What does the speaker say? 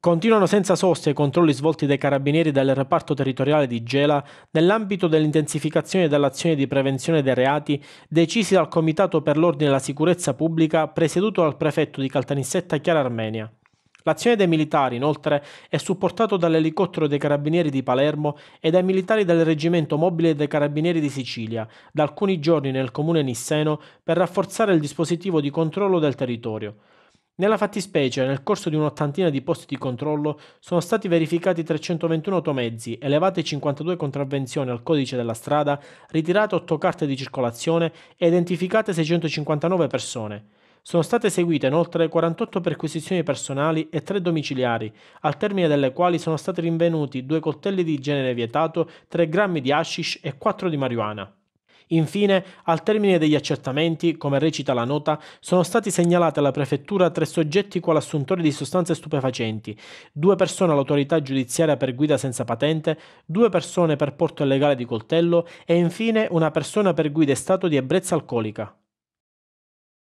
Continuano senza sosta i controlli svolti dai carabinieri del reparto territoriale di Gela nell'ambito dell'intensificazione dell'azione di prevenzione dei reati decisi dal Comitato per l'Ordine e la Sicurezza Pubblica presieduto dal prefetto di Caltanissetta Chiara Armenia. L'azione dei militari, inoltre, è supportata dall'elicottero dei carabinieri di Palermo e dai militari del reggimento mobile dei carabinieri di Sicilia, da alcuni giorni nel comune nisseno, per rafforzare il dispositivo di controllo del territorio. Nella fattispecie, nel corso di un'ottantina di posti di controllo, sono stati verificati 321 automezzi, elevate 52 contravvenzioni al codice della strada, ritirate 8 carte di circolazione e identificate 659 persone. Sono state eseguite inoltre 48 perquisizioni personali e 3 domiciliari, al termine delle quali sono stati rinvenuti 2 coltelli di genere vietato, 3 grammi di hashish e 4 di marijuana. Infine, al termine degli accertamenti, come recita la nota, sono stati segnalati alla prefettura tre soggetti quale assuntori di sostanze stupefacenti, due persone all'autorità giudiziaria per guida senza patente, due persone per porto illegale di coltello e infine una persona per guida in stato di ebbrezza alcolica.